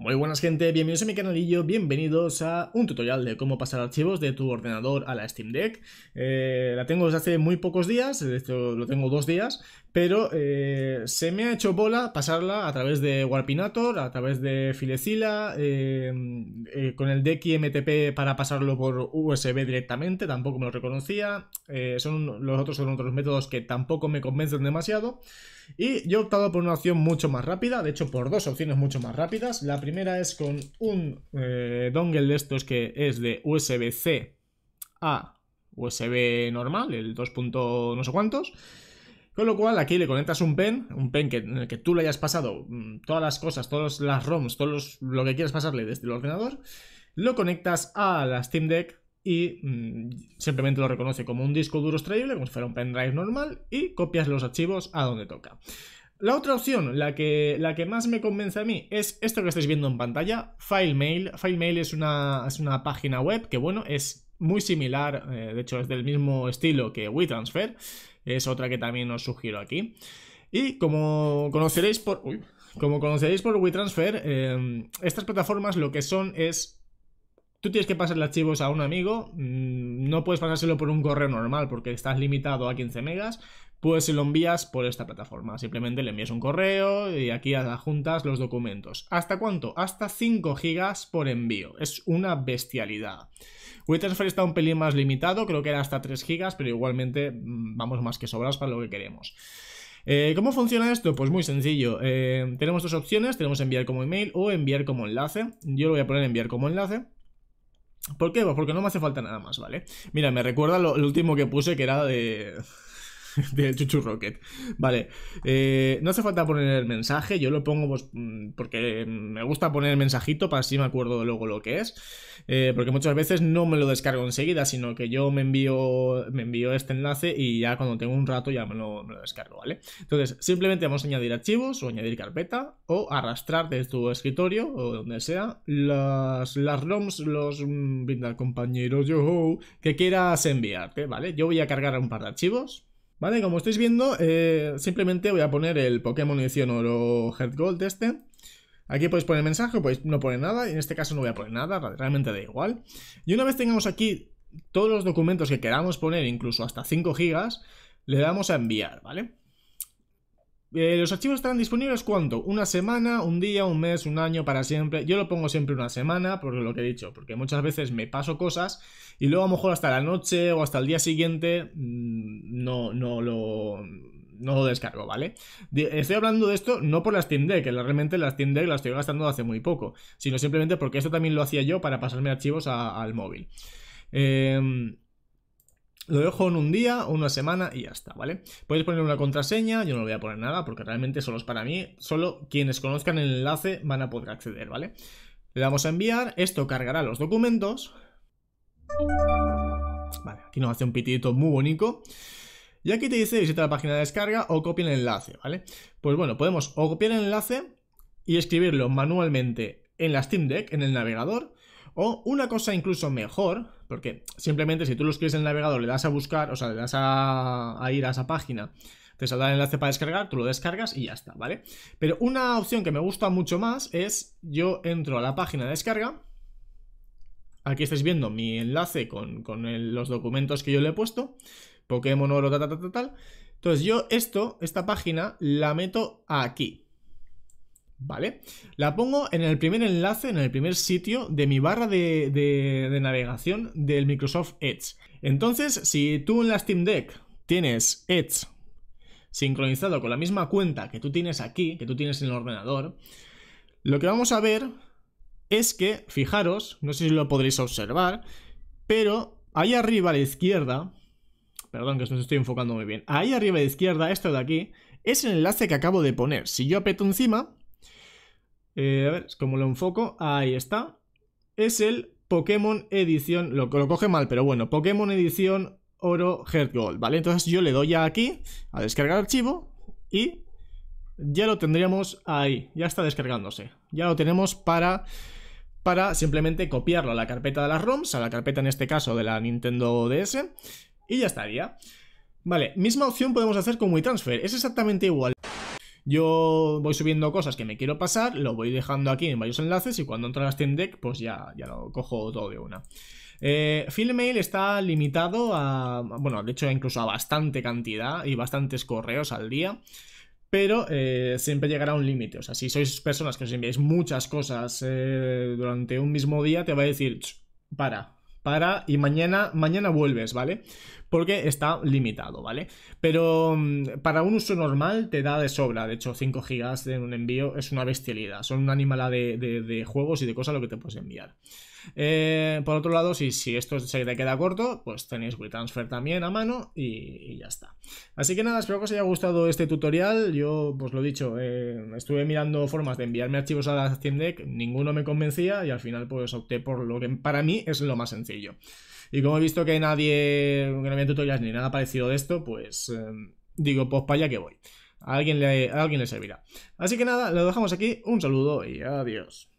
Muy buenas gente, bienvenidos a mi canalillo, bienvenidos a un tutorial de cómo pasar archivos de tu ordenador a la Steam Deck. Eh, la tengo desde hace muy pocos días, hecho lo tengo dos días, pero eh, se me ha hecho bola pasarla a través de Warpinator, a través de Filecila, eh, con el MTP para pasarlo por USB directamente, tampoco me lo reconocía, son los otros son otros métodos que tampoco me convencen demasiado, y yo he optado por una opción mucho más rápida, de hecho por dos opciones mucho más rápidas. La primera es con un eh, dongle de estos que es de USB-C a USB normal, el 2. no sé cuántos. Con lo cual aquí le conectas un pen, un pen que, en el que tú le hayas pasado mm, todas las cosas, todas las ROMs, todo lo que quieras pasarle desde el ordenador, lo conectas a la Steam Deck y mm, simplemente lo reconoce como un disco duro extraíble, como si fuera un pendrive normal, y copias los archivos a donde toca. La otra opción, la que, la que más me convence a mí, es esto que estáis viendo en pantalla, FileMail. FileMail es una, es una página web que, bueno, es muy similar, eh, de hecho es del mismo estilo que WeTransfer, es otra que también os sugiero aquí. Y como conoceréis por... como conoceréis por WeTransfer, eh, estas plataformas lo que son es Tú tienes que pasarle archivos a un amigo, mm, no puedes pasárselo por un correo normal porque estás limitado a 15 megas, pues si lo envías por esta plataforma. Simplemente le envías un correo y aquí adjuntas los documentos. ¿Hasta cuánto? Hasta 5 gigas por envío. Es una bestialidad. WeTransfer está un pelín más limitado, creo que era hasta 3 gigas, pero igualmente mm, vamos más que sobras para lo que queremos. Eh, ¿Cómo funciona esto? Pues muy sencillo. Eh, tenemos dos opciones, tenemos enviar como email o enviar como enlace. Yo lo voy a poner enviar como enlace. ¿Por qué? Pues porque no me hace falta nada más, ¿vale? Mira, me recuerda lo último que puse que era de... De Chuchu Rocket. Vale, eh, no hace falta poner el mensaje, yo lo pongo pues, mm, porque me gusta poner el mensajito para así me acuerdo luego lo que es, eh, porque muchas veces no me lo descargo enseguida, sino que yo me envío, me envío este enlace y ya cuando tengo un rato ya me lo, descargo, ¿vale? Entonces, simplemente vamos a añadir archivos o añadir carpeta o arrastrar de tu escritorio o donde sea las, las ROMs, los mm, compañeros yo, que quieras enviarte, ¿vale? Yo voy a cargar un par de archivos Vale, como estáis viendo, eh, simplemente voy a poner el Pokémon edición oro head Gold este. Aquí podéis poner mensaje, podéis no poner nada, en este caso no voy a poner nada, realmente da igual. Y una vez tengamos aquí todos los documentos que queramos poner, incluso hasta 5 GB, le damos a enviar, ¿vale? Eh, los archivos estarán disponibles cuánto? Una semana, un día, un mes, un año, para siempre. Yo lo pongo siempre una semana, por lo que he dicho, porque muchas veces me paso cosas y luego a lo mejor hasta la noche o hasta el día siguiente mm, no, no lo no lo descargo, ¿vale? Estoy hablando de esto no por las Steam que realmente las Steam Deck las estoy gastando hace muy poco, sino simplemente porque esto también lo hacía yo para pasarme archivos al móvil. Eh, lo dejo en un día o una semana y ya está, ¿vale? Podéis poner una contraseña, yo no le voy a poner nada porque realmente solo es para mí, solo quienes conozcan el enlace van a poder acceder, ¿vale? Le damos a enviar, esto cargará los documentos. Vale, aquí nos hace un pitidito muy bonito. Y aquí te dice visita la página de descarga o copia el enlace, ¿vale? Pues bueno, podemos o copiar el enlace y escribirlo manualmente en la Steam Deck, en el navegador, o una cosa incluso mejor, porque simplemente si tú lo escribes en el navegador, le das a buscar, o sea, le das a, ir a esa página, te saldrá el enlace para descargar, tú lo descargas y ya está, ¿vale? Pero una opción que me gusta mucho más es yo entro a la página de descarga, aquí estáis viendo mi enlace con, los documentos que yo le he puesto, Pokémon Oro, tal, tal, tal, tal. Entonces yo esto, esta página, la meto aquí, ¿vale? La pongo en el primer enlace, en el primer sitio de mi barra de, navegación del Microsoft Edge. Entonces, si tú en la Steam Deck tienes Edge sincronizado con la misma cuenta que tú tienes aquí, que tú tienes en el ordenador, lo que vamos a ver es que, fijaros, no sé si lo podréis observar, pero ahí arriba a la izquierda, perdón que os estoy enfocando muy bien, ahí arriba a la izquierda, esto de aquí, es el enlace que acabo de poner. Si yo apeto encima, eh, a ver, como lo enfoco, ahí está. Es el Pokémon Edición, lo, coge mal, pero bueno, Pokémon Edición Oro Heart Gold, ¿vale? Entonces yo le doy aquí a descargar archivo y ya lo tendríamos ahí, ya está descargándose. Ya lo tenemos para, para simplemente copiarlo a la carpeta de las ROMs, a la carpeta en este caso de la Nintendo DS, y ya estaría. Vale, misma opción podemos hacer con Transfer es exactamente igual. Yo voy subiendo cosas que me quiero pasar, lo voy dejando aquí en varios enlaces y cuando entro a Steam Deck, pues ya, ya lo cojo todo de una. Eh, Filmail está limitado a, bueno, de hecho incluso a bastante cantidad y bastantes correos al día pero eh, siempre llegará un límite. O sea, si sois personas que os enviáis muchas cosas eh, durante un mismo día, te va a decir, para, para y mañana, mañana vuelves, ¿vale? porque está limitado, ¿vale? Pero mm, para un uso normal te da de sobra, de hecho 5 gigas en un envío es una bestialidad, son un animal de, juegos y de cosas lo que te puedes enviar. Eh, por otro lado, si, si, esto se te queda corto, pues tenéis WeTransfer también a mano y, ya está. Así que nada, espero que os haya gustado este tutorial. Yo, pues lo dicho, eh, estuve mirando formas de enviarme archivos a la Steam Deck, ninguno me convencía y al final pues opté por lo que para mí es lo más sencillo. Y como he visto que nadie, de tutoriales ni nada parecido de esto, pues em, digo, pues para que voy. alguien, le, a alguien le servirá. Así que nada, lo dejamos aquí. Un saludo y adiós.